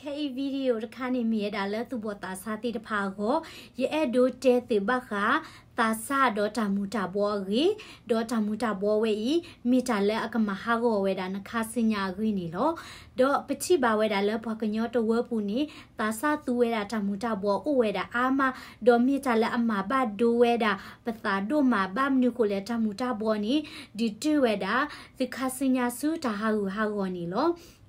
ခဲဤဗီဒီယိုတခါနေမိရတာလဲသူပေါ်တာစားတိတဖာကိုရဲ့အဲ့ဒိုတဲတိဘခာတာဆာဒေါ်တာမူတာဘောရီဒေါ်တာမူတာဘောဝဲဤမိတာလဲအကမဟာကိုဝဲတာနခါစညာခွေနေလောဒေါ်ပချိပါဝဲတာလဲဘွားကညောတဝဲပူနေတာဆာသူဝဲတာတာမူတာဘောဥဝဲတာအာမဒေါ်မိတာလဲအမဘတ်ဒိုဝဲတာပသာဒိုမာဘမ်နုကိုလဲတာမူတာဘောနေဒီတူဝဲတာသခါစညာဆူတာဟာဟူဟာကိုနေလော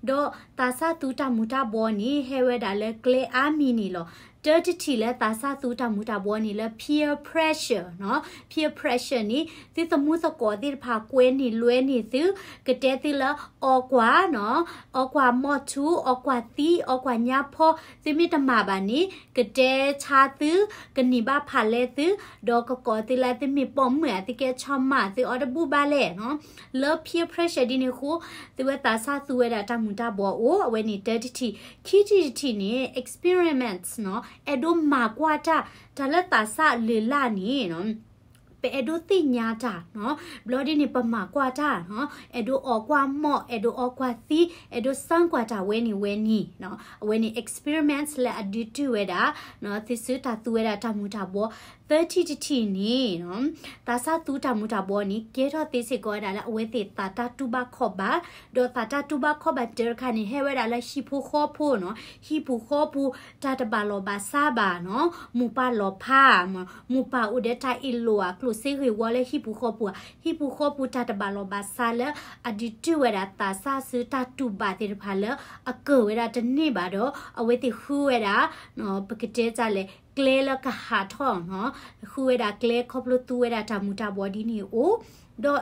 တော့တာစာတူတာမူတာဘောနီဟဲဝဲဒါလဲကလေအာမီနီလော dirty တီလဲတာစာသူတာမူတာဘောနေလဲ peer pressure เนาะ peer pressure นี่ที่สมุสกอที่พาเกวนนี่ล้วยนี่ซื้อกระเตติละออกว่าเนาะออกว่ามอทูออกว่าตีออกว่าญาพ่อซิมิตมาบานี่กระเตชาตื้อกนิบ้าผ่านเลยตื้อดอกกอติละติมีปอมเหมือติแกชอมมาติออดบูบาแลเนาะเลิฟ peer pressure ดินี่คูติเวตาစာသူဝဲတာတမှုတာဘောအိုအဝဲနေ dirty ခီတီတီနေ experiments เนาะเอโดมากว่าจ้าจะละตาซาเลล่านี่ เนาะပေအဒိုတိညာတာနော်ဘလော်ဒီနေပမာကွာတာနော်အဒိုအော်ကွာမော့အဒိုအော်ကွာသီအဒိုဆန်ကွာတာဝဲနေဝဲနီနော်ဝဲနေ experiments လာအဒီတူဝဲတာနော်သစ်စတာသူဝဲတာတမူတာဘော30 titi ni no ta sa tu ta mu ta bo ni ke tho te se ko da la we te ta ta tu ba kho ba do ta ta tu ba kho ba der kha ni he we da la shi phu kho phu no hi phu kho phu ta ta ba lo ba sa ba no mu pa lo pha mu pa u de ta i lo a klo se re wa le hi phu kho phu hi phu kho phu ta ta ba lo ba sa le a di tu we da ta sa su ta tu ba te pha le a ko we da ta ni ba do a we te hu we da no pa ke te ja le ကလေလကဟာထောင်းဟောခုဝဲတာကလေခေါပလူတူဝဲတာတာမူတာဘော်ဒီနီအိုတော့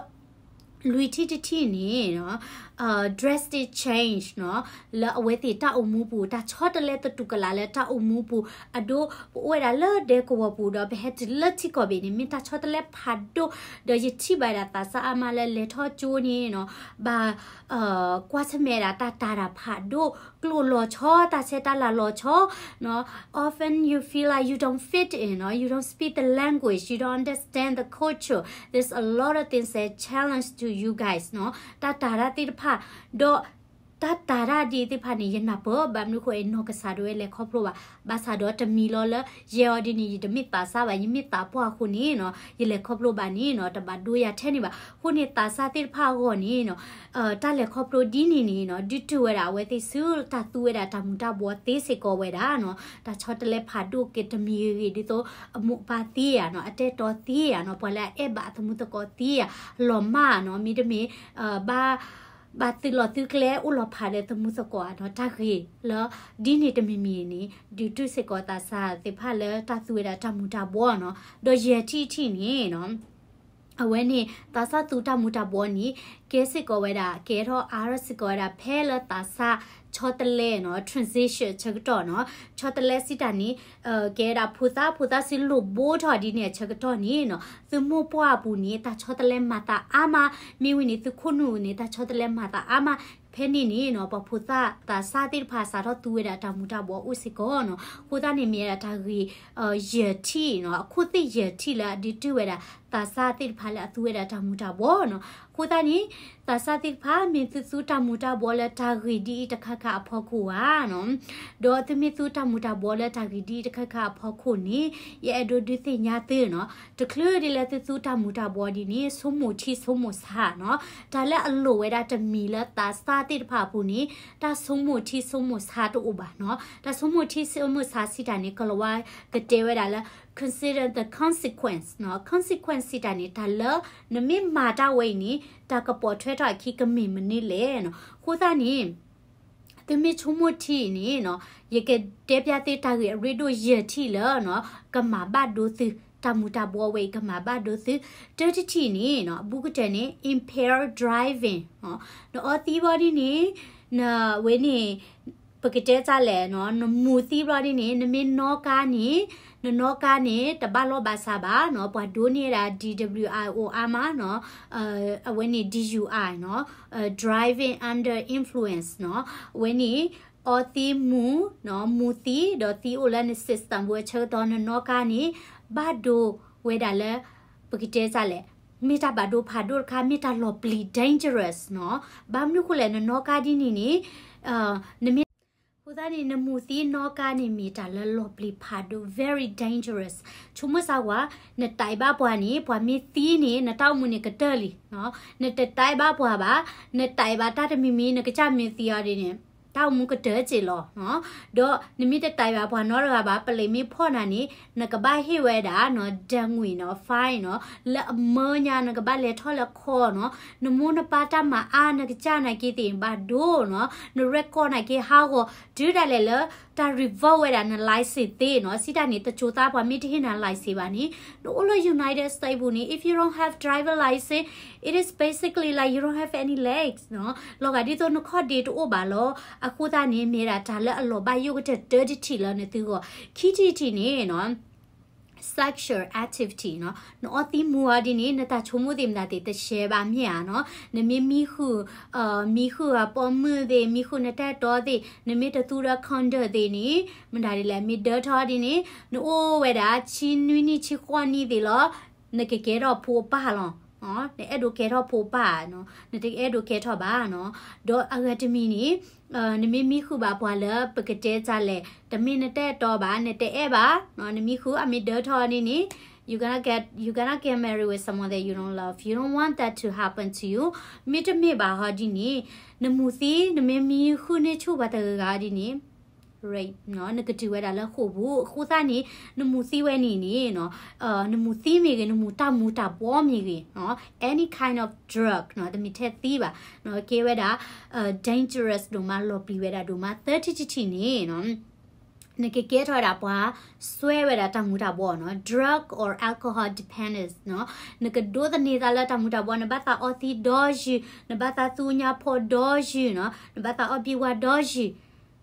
လူတီတီနေနော် uh, dress change no la we ti ta umu pu ta chota le ta tukala le ta umu pu ado we da le de ko pu do be het le ti ko be ni mi ta chota le phaddo do ye ti ba da ta sa ama le le tho chu ni no ba uh kwa cha me da ta ta da phaddo klo lo cho ta se ta la lo cho no often you feel like you don't fit in or you don't speak the language you don't understand the culture there's a lot of things that challenge to you guys no ta ta da ti ဖာဒေါတတရာဒီတိဖာနေရနာပဘမ်နုခွေနောကဆာဒွေလေခေါပလိုပါဘာဆာဒေါတမီလောလရေအော်ဒီနီဒမီပါဆာပါယမီတာပွားခုနေနော်ရေလေခေါပလိုပါနေနော်တဘဒူရထဲနေပါခုနေတာဆာတိဖာဟောနေနော်အဲတလေခေါပလိုဒီနီနေနော်ဒီတူဝဲတာဝဲသိဆူတာတူဝဲတာတမူတာဘောသေးစေကောဝဲတာနော်ဒါချောတလေဖာဒုကေတမီရီဒီတော့အမှုပါတီရနော်အတဲတော်တီရနော်ပလဲအဲဘာသမုတကောတီရလောမနော်မီဒမီအဲဘာဘာတိလောတိကလေဥလောဖာလေတမှုစကောတော့တခေလောဒီနေတမီမီနေဒီတုစကောတာစာတိဖာလေတသွေတာတမှုတာဘောနော်ဒေါ်ရတီတီနေနော်အဝဲနေတာစာတူတာမူတာဘောနီကဲစစ်ကောဝဲတာကဲတော့အာရစစ်ကောတာဖဲလတာစာချောတလဲနော် transition ချက်တော့နော်ချောတလဲစီတာနီအဲကဲတာဖူတာဖူတာစီလူဘိုးထော်ဒီနေချက်တော့နီနော်သူမို့ပွားဘူးနေတာချောတလဲမတာအာမမိဝီနေသူခုနူနေတာချောတလဲမတာအာမဖဲနေနေနော်ပဖူတာတာစာတိဖာစာတော့သူရတာတမူတာဘောဥစကောနော်ကိုတာနေမြရတာဂီအဲယတီနော်ခုတိယတီလာဒီတူဝဲတာတာစာတိဖာလာသူရတာမူတာဘောနော်ကိုတာနီတာစာတိဖာမင်းသူတာမူတာဘောလာတာဂီဒီတခခအဖော်ကိုဝါနော်ဒေါ်သမီသူတာမူတာဘောလာတာဂီဒီတခခအဖော်ကိုနီရဲ့ဒိုဒီသိညာသေးနော်တကလူဒီလက်သူတာမူတာဘောဒီနီဆုံးမချီဆုံးမဆာနော်ဒါလက်အလိုဝဲတာတမီလက်တာစာတိဖာဘူးနီတာဆုံးမချီဆုံးမဆာတူဘာနော်တာဆုံးမချီဆုံးမဆာစီတာနီကလဝကတဲဝဲတာလား consider the consequence เนาะ consequence တာနေဒါလနမိမာတာဝိနေဒါကပေါ်ထွဲတာခိကမိမနေလေเนาะခိုးသားနေတမေချုံမတီနေเนาะရကတဲပြတဲ့တာရဲ့ရီဒိုရတီလောเนาะကမာဘတ်ဒိုသီတမူတာဘောဝေကမာဘဒိုသတတတီနေနော်ဘူးကတဲ့နေ impair driving ဟောနော်အသီဘော်ဒီနေနာဝေနေပကတဲ့ကြလဲနော်မူသီဘော်ဒီနေနမင်းနောကာနေနနောကာနေတပလောပါစာပါနော်ဘွာဒိုနေတာ DWIO အာမနော်အဲအဝင်းနေ DUI နော် driving under influence နော်ဝင်းနေအော်တီမူနော်မူတီဒေါ်တီအိုလန်စစ္စတမ်ဝဲချောတော်နော်ကာနေဘာဒိုဝဲဒါလဲပကတဲစားလဲမေတာဘာဒိုဖာဒိုခါမေတာလော်ပလီ dangerous နော်ဘာမလို့ခုလဲနော်ကာဒီနီနီအာနမ dani na muti no ka ni mi ta la lo pli pha do very dangerous chuma sa wa na tai ba bwa ni bwa mi ti ni na taw mu ni ka ta li no na ta tai ba bwa ba na tai ba ta ta mi mi na ka cha mi ti ya de ni တောက်မူကတဲ့ချေလောနော်ဒေါနမိတတိုင်ပါဘွာနော်ရပါပလေမီဖော့နာနီနကဘဟိဝဲတာနော်ဒံငွေနော်ဖိုင်နော်လအမညာနကဘလေထော်လခေါ်နော်နမုနပါတာမအာနကချာနကီတင်ဘာဒိုနော်နရက်ကောနကေဟာကိုดูได้เลยละตาริเวอร์เวลานั้นไลฟ์สิเต้เนาะสิดานี่ตะโจตาพอมิที่นั้นไลฟ์สิบานี่ดูโอละยูไนเต็ดสเตทบุนี่ if you don't have driver license it is basically like you don't have any legs เนาะလောကဒီတော့နခေါ်ဒီတူဘာလို့အခုသားနေနေတာဒါလည်းအလောဘယုတ်တဲ့ dirty လာနေသူကခီတီတီနေเนาะ sexual activity เนาะนอติมัวดินี่นตาชมุดิมนาติตะเชบาเมียเนาะนมิมีหูเอ่อมีหูอ่ะปอมือดิมีหูนตะตอดินมิตะตูระคอนเดดินี่มันดาดิแลมิเดอทอดินี่นโอเวดาชินนุนี่ชิควานี่ดิลอนกเกเกรอพูปาลองနော်နေအဲ့ဒိုကေထောဖိုပါနော်နေတိအဲ့ဒိုကေထောပါနော်ဒေါ်အကဒမီနီအာနမီမီခုပါဘွာလပကတဲကြလေတမင်တဲ့တော့ပါနေတဲ့အဲ့ပါနော်နမီခုအမီဒေါ်ထောနီနီ you gonna get you gonna get married with someone that you don't love you don't want that to happen to you မိတမိပါဟာဒီနီနမူစီနမမီခုနေချိုပါတကာဒီနီ rate เนาะ negative ဝဲတာလခုဘူးခုစနေနမှုစီဝဲနေနေเนาะအာနမှုစီမေကနမှုတမှုတပေါ်မြေကเนาะ any kind of drug เนาะတမိထက်သီးပါเนาะကေဝဲတာ dangerous တို့မှာ lobby ဝဲတာတို့မှာ30 30နေเนาะနကေကေထော်တာပွားဆွဲဝဲတာတမှုတာပေါ့နော် drug or alcohol dependence နော်နကဒိုဒနေတာလာတမှုတာပေါ့နဘာသာ orthodoxy နဘာသာသူညာ podology နော်နဘာသာ obiwa doxy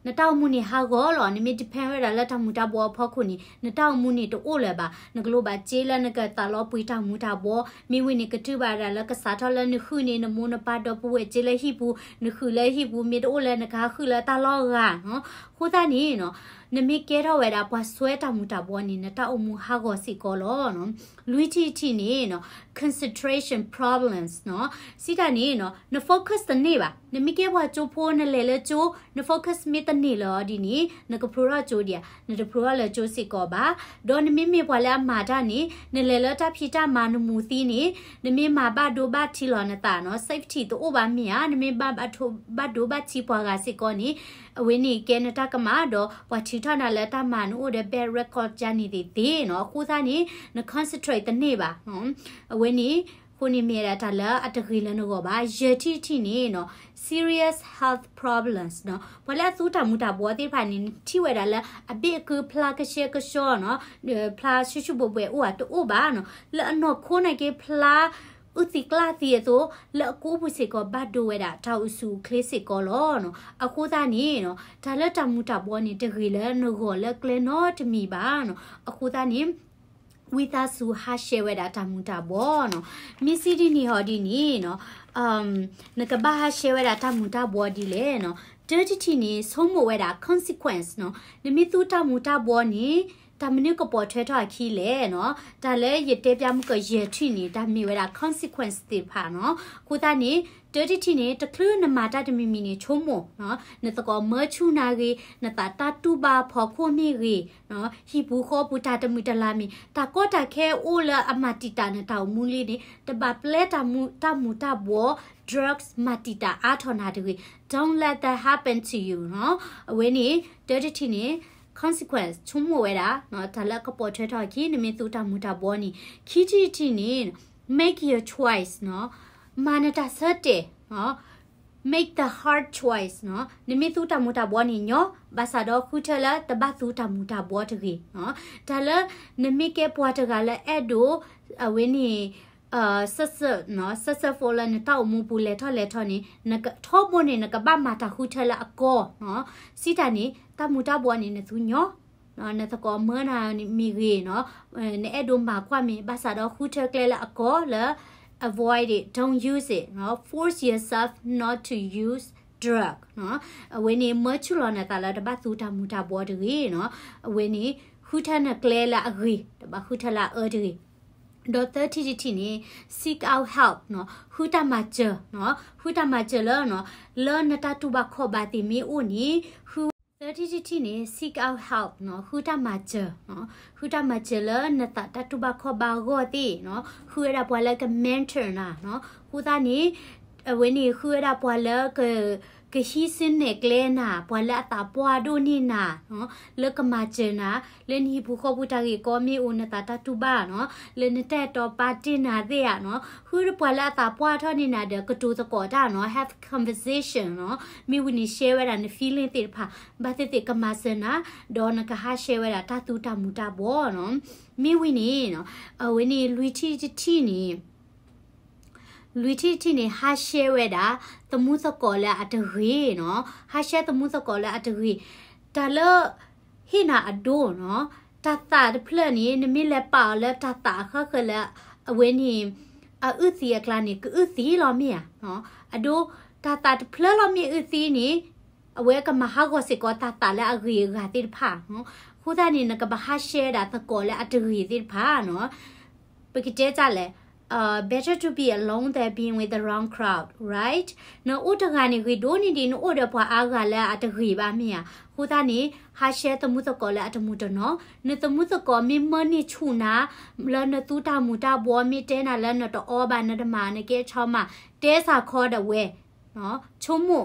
နတောက်မှုနေဟာကောလောနိမိတဖဲရလက်ထမှုတာဘောဖောက်ခုနေနတောက်မှုနေတို့အိုလဲပါငကလိုပါကျေးလက်နကတာလောပွေတာမှုတာဘောမိဝိနေကတုပါရလက်ကစားထော်လနခုနေနမုန်ပါတော့ပွေကျေးလက်ဟိဘူးနခုလဲဟိဘူးမိတို့အိုလဲနကာခုလဲတာလောကနော်ကိုသားနေနော်နမိကဲတော့ဝဲတာဘွားဆွဲတာမူတာဘွားနေနတောက်မှုဟာကောစီကောလောနော်လူတီတီနေနော် concentration problems နော်စီတာနေနော်န focus တနေပါနမိကဲဘွားချိုးဖိုးနလဲလဲချိုးန focus မီတနေလောဒီနေနကပရိုရချိုးဒီနတပရိုရလဲချိုးစီကောပါဒေါ်နမိမိဘွားလဲမာတာနေနလဲလဲတာဖြစ်တာမာနမူသီနေနမိမာဘဒိုဘတီလောနတာနော် safety တို့ဘာမြာနမိဘဘထိုဘဒိုဘချီပွားကစီကောနေအဝင်းနီကနေဒါကမာတော့ဝါချီထနာလက်တမန်ဦးတဲ့ဘယ်ရက်ကော့ဂျန်နီဒီဒီနော်ကိုစားနေနကွန်စထရိတ်တနေ့ပါဟွန်းအဝင်းနီခုနေမြတာတလအတကြီးလနကောပါယတိတိနေနော် serious health problems နော်ဘလသူတမှုတာဘောတိဖာနေထိဝဲတာလအပိကူဖလာကရှေကရှောနော်ဖလာရှုရှုဘဘွယ်ဥဟာတူဘာနော်လအနော်ခိုးနိုင်ကေဖလာဥစီကလာစီရဆိုလက်ကိုဘူးစီကောဘတ်ဒိုဝဲတာထောက်စုခလေးစီကောလောနော်အခိုးသားနေနော်ဒါလက်တမှုတပေါ်နေတကြီးလဲနော်ကောလက်ကလနော်တမီပါနော်အခိုးသားနေဝီသာစုဟာရှေဝဲတာတမှုတဘောနော်မီစီဒီနီဟော်ဒီနီနော်အမ်နကဘာဟာရှေဝဲတာတမှုတဘောဒီလေနော် dirty နေဆုံးမဝဲတာ consequence နော်နမီသူတမှုတဘောနီဒါမနစ်ကပေါ်ထဲထားခီလေနော်ဒါလဲရတဲပြမှုကရထွိနေဒါမနစ်ဝဲတာ consequence တွေဖာနော်ကိုတာနေတော်တိတိနေတခလူနမတာတမီမီနေချုံမနော်နတကောမချူနာကြီးနတာတာတူပါဖော်ခိုနေကြီးနော်ဟိဘူးခောပူတာတမီတလာမီတာကောတာခဲအိုလာအမတီတာနဲ့တောင်မူလေးနေတပါပလက်တာမူတာမူတာဘော drugs matita အာထောနာတွေ don't let that happen to you နော်အဝင်းနေတော်တိတိနေ consequence ချုံမဝဲတာနော်ဒါလက်ကပေါ်ထွက်တော့ခင်းနမင်းသူတာမူတာဘောနီခီတီတီနေ make your choice နော်မာနတာဆတ်တေနော် make the hard choice နော်နမီသူတမူတာဘောနီညောဘာသာတော့ခုထလာတဘသူတမူတာဘောတကြီးနော်ဒါလနမီကေပွားတကလည်းအဲ့ဒိုအဝင်းနီအာဆဆနော်ဆဆဖိုလန်တောက်မူပူလေထော်လေထော်နေနကထောဘွန်နေနကဘာမာတာခုထလာအကောနော်စီတန်နေတမူတာဘွန်နေနသူညောနော်နသကောမနာမိဂေနော်နဲ့အဒုံဘာခွမေဘာသာတော့ခုထကလေလာအကောလာ avoid it don't use it နော် force yourself not to use drug နော်အဝင်းနေမချူလောနကလာတပတ်သူတာမူတာဘောတကြီးနော်အဝင်းနေခုထနဲ့ကလေလာအကြီးတပတ်ခုထလာအကြီး daughter titi tini seek out help no huta maje no huta maje le no learn nata tu ba kho ba ti mi uni hu titi titi ni seek out help no huta maje no huta maje le nata ta tu ba kho ba go ti no hu ra bwa le ka mentor na no huta ni အဝင်းနေခွေတာပွာလကကရှိစင်းနဲ့ကလဲနာပွာလာတာပွာဒိုနီနာနော်လကမာချေနာလန်ဟီဘူခဘူတာကေကောမီအိုနတာတာတူဘာနော်လန်တက်တော့ပါတင်နာတဲ့ရနော်ဟူရပွာလာတာပွာထောနေနာတဲ့ကတူတကောတာနော် have conversation နော်မိဝနီ share ရတဲ့ feeling တွေဖာဘာတဲ့တဲ့ကမာစနာဒေါ်နကဟာ share ရတာတူတာမူတာဘောနော်မိဝနီနော်အဝင်းနီလူတီတီနီလူတီတီနေဟာရှဲဝဲတာတမှုစကောလဲအတဝေးနော်ဟာရှဲတမှုစကောလဲအတဝေးဒါလဟိနာအဒိုနော်တတတဖလနေနမိလဲပါလဲတတခခလဲအဝင်းနေအဥစီကလာနေကဥစီလောမီယာနော်အဒိုတတတဖလလောမီဥစီနေအဝဲကမဟာကိုစေကောတတလဲအဂေဂါတိဖာနော်ခုဒနေနကဘဟာရှဲတာတကောလဲအတဝေးတိဖာနော်ပကတဲကြလဲ uh, better to be alone than being with the wrong crowd right နော်ဥတကနေခွေဒိုနီဒီနော်ဥတဘွာအားကလည်းအတခွေပါမြင်ခုသားနေဟာရှဲတမှုသကောလည်းအတမှုတနော်နတမှုသကောမင်းမနိချူနာလနတူတာမူတာဘောမီတဲနာလနတော့အောပါနတမနကဲချောမတဲစာခေါ်တဲ့ဝဲနော်ချုံမှု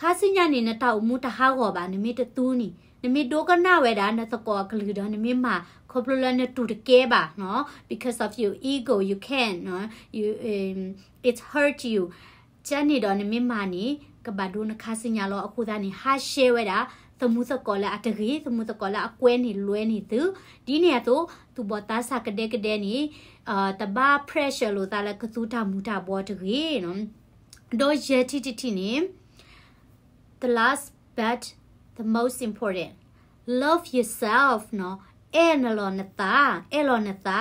ခါစညနေနတောက်မူတဟာဟောပါနမိတတူးနီနမိဒိုကနာဝဲတာနသကောကလူတော့နမိမှာ popular together no because of your ego you can no you um, it hurt you Taba pressure ni. the last but the most important love yourself no เอนลอนตาเอลอนตา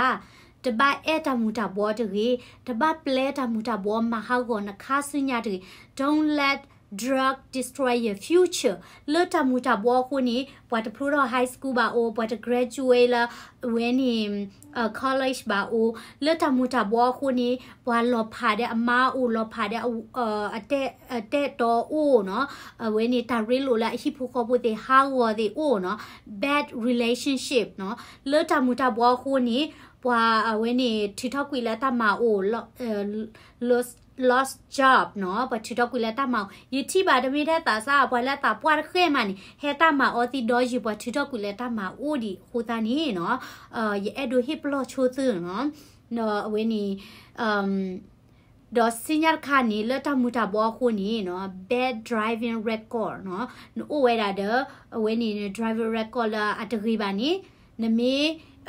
တပဧတမူတာဘောတကြီးတပပလဲတမူတာဘောမဟာကောနခါစညာတကြီး don't let drug destroy your future လွတ်တမှုတာဘောခုနေဘွာတပလို high school ပါအိုဘွာတ graduate လာဝင်းနေ college ပါအိုလွတ်တမှုတာဘောခုနေဘွာလော်ဖာတဲ့အမားအိုလော်ဖာတဲ့အတက်အတက်တော်အိုနော်ဝင်းနေတာရီလိုလာဟိဖိုခေါ်ဖို့တဲ့ how were they အိုနော် bad relationship နော်လွတ်တမှုတာဘောခုနေပွာအဝင်းနေ TikTok ကွီလက်တမအို loss lost job နော်ပ TikTok ကွီလက်တမယတိပါတမိတဲ့တာစာပွာလက်တာပွာခဲမနီဟဲတမအော်တီဒေါ်ယူပွာ TikTok ကွီလက်တမအိုဒီဟိုတာနီနော်အဲအဲ့ဒိုဟစ်ပလော့ချိုးသနော်နော်အဝင်းနေအမ်ဒေါ်စင်ညာခါနီလတမူတာဘောခုနီနော် bad driving record နော်အိုဝဲတာဒဝဲနီ driving record လာအတဂီပါနီနမေ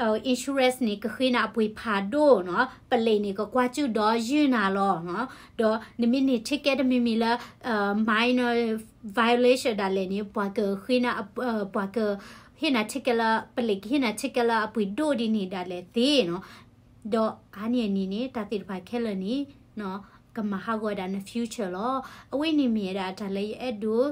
အော် insurance นี่ก็คือนะอวยพาโดเนาะปะเลยนี่ก็กว่าจุดอยืนน่ะลอเนาะดอนมินี่ ticket มิมีละเอ่อ minor violation ดาเลยนี่ปวกคือนะเอ่อปวกဟိနာချက်ကလာပလိခိနာချက်ကလာအပွေဒိုဒီနေတာလေတေနော်ဒေါ်အာနီနီနေတာတိဖိုင်ခဲလနီနော်ကမဟာဂောဒါန future လောအဝိနေမြေတာဒါလေအဲ့ဒို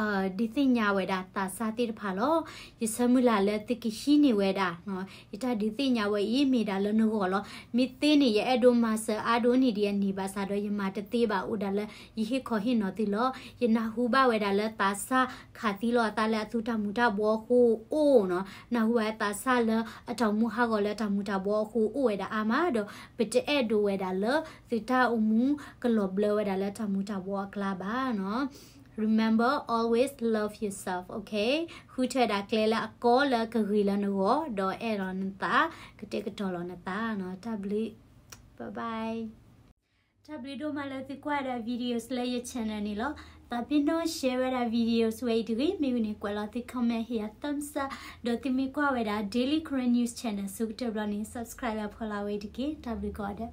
အာဒီသိညာဝေဒာတာစာတိတဖာလောယစမူလာလက်တိကိရှိနေဝေဒာနော်ယတာဒီသိညာဝေယေမေတာလနုဘောလောမိသိနေရဲ့အဒိုမာဆာအဒိုနီဒီယနေပါစာတော့ယမတတိပါဥဒလယဟိခောဟိနောတိလောယနာဟုဘဝေဒာလက်တာစာခာတိလောတာလက်သုတမူတာဘောဟုအိုးနော်နာဟုဝေတာစာလအတောင်မူဟာကောလက်တာမူတာဘောဟုအိုဝေဒာအာမာတော့ပတဲအဒိုဝေဒာလသုတအုံမူကလောဘလဝေဒာလက်တာမူတာဘောကလာပါနော် remember always love yourself okay ခုထက်တာကလေးလာအကောလာခရီလာနော်တော့အဲ့တော့နတာကတိကတော်လနတာနော် tabli bye bye tabli တို့မလာသိကွာတဲ့ videos လေးရ channel နေလို့တာပင်တော့ share ရတဲ့ videos ဝေးတွေမိမိနေကွာလာသိ comment here thumbs up တို့တိမိကွာဝေတာ daily current news channel စုတဘလနေ subscribe ဖော်လာဝေးတကိ tabli ကောတဲ့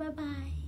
bye bye